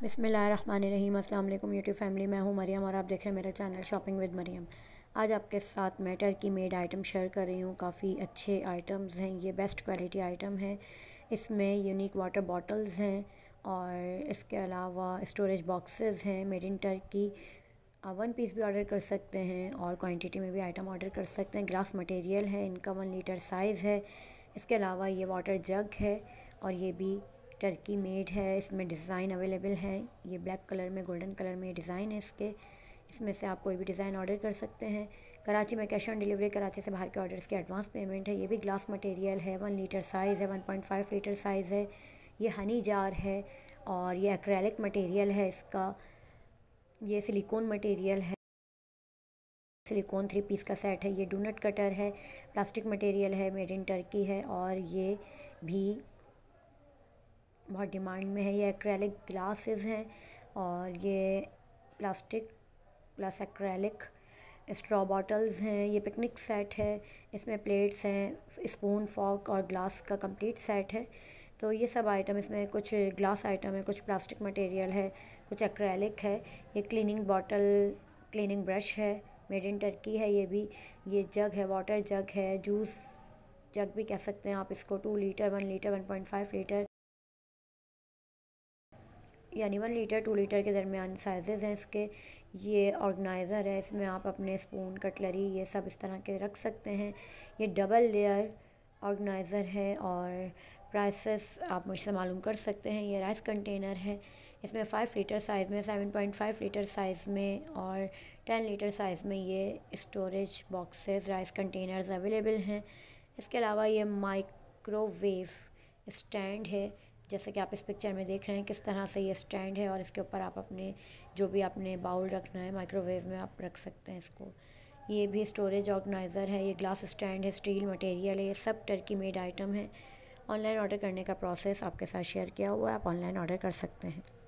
बिसमीम अल्लाम YouTube family मैं हूँ मरियम और आप देख रहे हैं मेरा चैनल शॉपिंग विद मरियम आज आपके साथ मैं टर्की मेड आइटम शेयर कर रही हूँ काफ़ी अच्छे आइटम्स हैं ये बेस्ट क्वालिटी आइटम है इसमें यूनिक वाटर बॉटल्स हैं और इसके अलावा स्टोरेज बॉक्सेस हैं मेड इन टर्की आप वन पीस भी ऑर्डर कर सकते हैं और क्वांटिटी में भी आइटम ऑर्डर कर सकते हैं ग्रास मटेरियल है इनका वन लीटर साइज़ है इसके अलावा ये वाटर जग है और ये भी टर्की मेड है इसमें डिज़ाइन अवेलेबल है ये ब्लैक कलर में गोल्डन कलर में डिज़ाइन है इसके इसमें से आप कोई भी डिज़ाइन ऑर्डर कर सकते हैं कराची में कैश ऑन डिलीवरी कराची से बाहर के ऑर्डर्स के एडवांस पेमेंट है ये भी ग्लास मटेरियल है वन लीटर साइज़ है one point five litre size है ये हनी जार है और ये एक्रेलिक मटेरियल है इसका ये सिलिकॉन मटेरियल है सिलिकॉन थ्री पीस का सेट है ये डोनट कटर है प्लास्टिक मटेरियल है मेड इन टर्की है और ये भी बहुत डिमांड में है ये एक्रेलिक ग्लासेस हैं और ये plastic plus acrylic straw bottles हैं ये पिकनिक सेट है इसमें प्लेट्स हैं स्पून फॉक और ग्लास का कंप्लीट सेट है तो ये सब आइटम इसमें कुछ ग्लास आइटम है कुछ प्लास्टिक मटेरियल है कुछ एक्रेलिक है ये क्लीनिंग बॉटल क्लीनिंग ब्रश है मेड इन टर्की है ये भी ये जग है वाटर जग है जूस जग भी कह सकते हैं आप इसको two litre one litre one point five litre यानी वन लीटर टू लीटर के दरमियान साइज़ हैं इसके ये ऑर्गेनाइज़र है इसमें आप अपने स्पून कटलरी ये सब इस तरह के रख सकते हैं ये डबल लेयर ऑर्गेनाइज़र है और प्राइसेस आप मुझसे मालूम कर सकते हैं ये राइस कंटेनर है इसमें फ़ाइव लीटर साइज़ में seven point five litre size में और टेन लीटर साइज़ में ये storage boxes rice containers available हैं इसके अलावा ये माइक्रोवेव स्टैंड है जैसे कि आप इस पिक्चर में देख रहे हैं किस तरह से ये स्टैंड है और इसके ऊपर आप अपने जो भी आपने बाउल रखना है माइक्रोवेव में आप रख सकते हैं इसको ये भी स्टोरेज ऑर्गेनाइज़र है ये ग्लास स्टैंड है स्टील मटेरियल है ये सब टर्की मेड आइटम है ऑनलाइन ऑर्डर करने का प्रोसेस आपके साथ शेयर किया हुआ है आप ऑनलाइन ऑर्डर कर सकते हैं